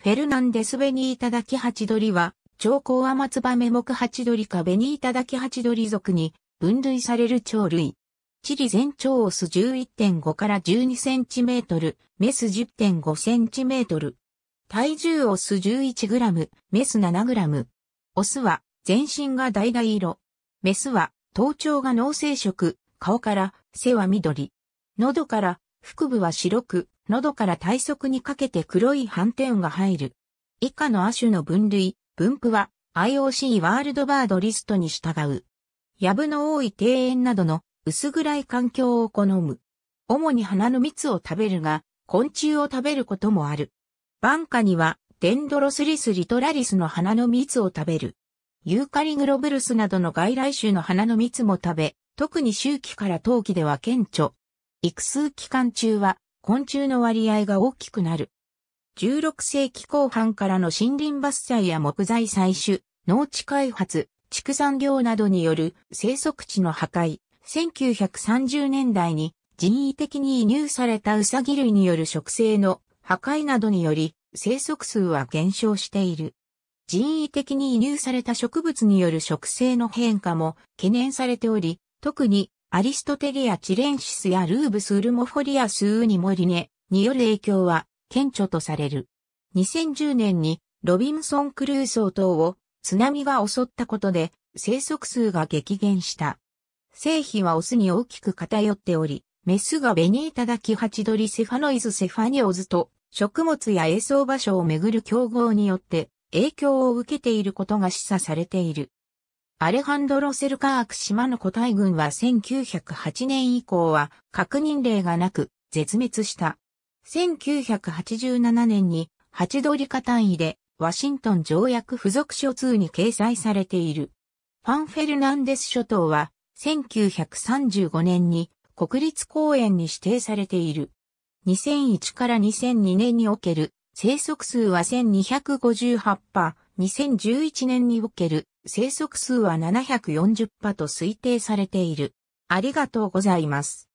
フェルナンデス・ベニータダキハチドリは、長江アマツバメ目ハチドリかベニータダキハチドリ属に分類される鳥類。チリ全長オス11.5から12センチメートル、メス10.5センチメートル。体重オス11グラム、メス7グラム。オスは全身が橙色。メスは頭頂が脳性色、顔から背は緑。喉から腹部は白く、喉から体側にかけて黒い斑点が入る。以下の亜種の分類、分布は IOC ワールドバードリストに従う。ヤブの多い庭園などの薄暗い環境を好む。主に花の蜜を食べるが、昆虫を食べることもある。ンカにはデンドロスリスリトラリスの花の蜜を食べる。ユーカリグロブルスなどの外来種の花の蜜も食べ、特に周期から冬季では顕著。育数期間中は昆虫の割合が大きくなる。16世紀後半からの森林伐採や木材採取、農地開発、畜産業などによる生息地の破壊、1930年代に人為的に移入されたウサギ類による植生の破壊などにより生息数は減少している。人為的に移入された植物による植生の変化も懸念されており、特にアリストテリア・チレンシスやルーブス・ウルモフォリアス・ウニモリネによる影響は顕著とされる。2010年にロビンソン・クルーソー等を津波が襲ったことで生息数が激減した。生比はオスに大きく偏っており、メスがベニータダキハチドリセファノイズ・セファニオズと食物や栄装場所をめぐる競合によって影響を受けていることが示唆されている。アレハンドロ・セルカーク島の個体群は1908年以降は確認例がなく絶滅した。1987年にハチドリカ単位でワシントン条約付属書2に掲載されている。ファンフェルナンデス諸島は1935年に国立公園に指定されている。2001から2002年における生息数は1258羽、2011年における生息数は740羽と推定されている。ありがとうございます。